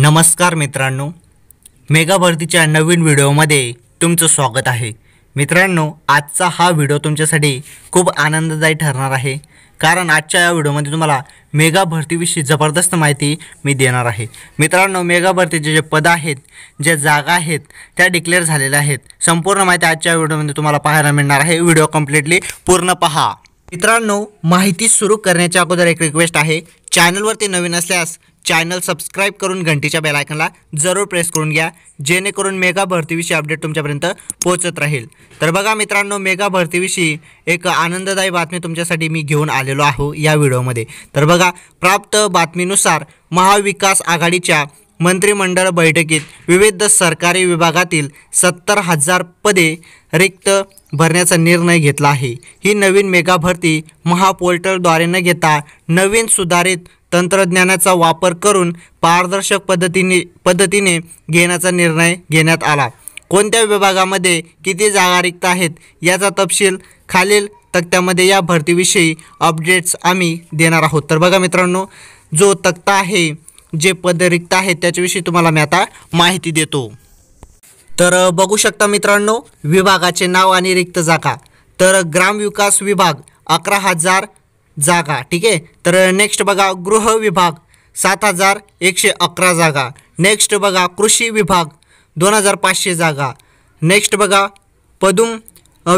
नमस्कार मित्रांनो मेगा भरतीच्या नवीन व्हिडिओमध्ये तुमचं स्वागत आहे मित्रांनो आजचा हा व्हिडिओ तुमच्यासाठी खूप आनंददायी ठरणार आहे कारण आजच्या या व्हिडिओमध्ये तुम्हाला मेगा भरतीविषयी जबरदस्त माहिती मी देणार आहे मित्रांनो मेगा भरतीचे जे पद आहेत ज्या जागा आहेत त्या डिक्लेअर झालेल्या आहेत संपूर्ण माहिती आजच्या व्हिडिओमध्ये तुम्हाला पाहायला मिळणार आहे व्हिडिओ कम्प्लिटली पूर्ण पहा मित्रांनो माहिती सुरू करण्याच्या अगोदर एक रिक्वेस्ट आहे चॅनलवरती नवीन असल्यास चॅनल सबस्क्राईब करून घंटीच्या बेलायकनला जरूर प्रेस करून घ्या जेणेकरून मेगा भरतीविषयी अपडेट तुमच्यापर्यंत पोहोचत राहील तर बघा मित्रांनो मेगा भरतीविषयी एक आनंददायी बातमी तुमच्यासाठी मी घेऊन आलेलो आहो या व्हिडिओमध्ये तर बघा प्राप्त बातमीनुसार महाविकास आघाडीच्या मंत्रिमंडळ बैठकीत विविध सरकारी विभागातील सत्तर हजार पदे रिक्त भरण्याचा निर्णय घेतला आहे ही नवीन मेगा भरती महापोर्टलद्वारे न घेता नवीन सुधारित तंत्रज्ञानाचा वापर करून पारदर्शक पद्धतीने पद्धतीने घेण्याचा निर्णय घेण्यात आला कोणत्या विभागामध्ये किती जागा रिक्त आहेत याचा तपशील खालील तक्त्यामध्ये या भरतीविषयी अपडेट्स आम्ही देणार आहोत तर बघा मित्रांनो जो तक्ता आहे जे पद रिक्त आहेत त्याच्याविषयी तुम्हाला मी आता माहिती देतो तर बघू शकता मित्रांनो विभागाचे नाव आणि रिक्त जागा तर ग्रामविकास विभाग अकरा हजार जागा ठीक आहे तर नेक्स्ट बघा गृह विभाग सात हजार एकशे अकरा जागा नेक्स्ट बघा कृषी विभाग दोन हजार पाचशे जागा नेक्स्ट बघा पदुम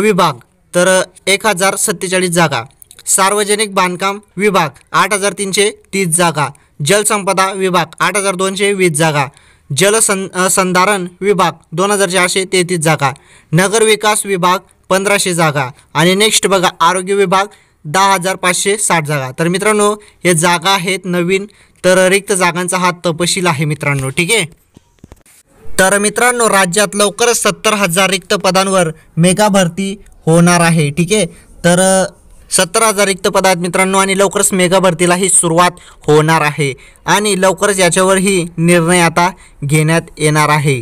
विभाग तर एक हजार सत्तेचाळीस जागा सार्वजनिक बांधकाम विभाग आठ हजार तीनशे तीस जागा जलसंपदा विभाग आठ हजार दोनशे वीस जागा जलसं संधारण विभाग दोन हजार चारशे तेहतीस जागा नगरविकास विभाग पंधराशे जागा आणि नेक्स्ट बघा आरोग्य विभाग दहा हजार पाचशे साठ जागा तर मित्रांनो हे जागा आहेत नवीन तर रिक्त जागांचा हा तपशील आहे मित्रांनो ठीक आहे तर मित्रांनो राज्यात लवकरच सत्तर हजार रिक्त पदांवर मेगा भरती होणार आहे ठीक आहे तर सत्तर हजार रिक्त पद आहेत मित्रांनो आणि लवकरच मेगा भरतीला ही सुरुवात होणार आहे आणि लवकरच याच्यावरही निर्णय आता घेण्यात येणार आहे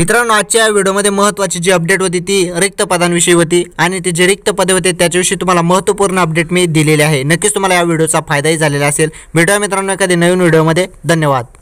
मित्रांनो आजच्या व्हिडिओमध्ये महत्त्वाची जी अपडेट होती ती रिक्त पदांविषयी होती आणि ते जे रिक्त पदे होते त्याच्याविषयी तुम्हाला महत्त्वपूर्ण अपडेट मी दिलेले आहे नक्कीच तुम्हाला या व्हिडिओचा फायदाही झालेला असेल भेटूया मित्रांनो एखादी नवीन व्हिडिओमध्ये धन्यवाद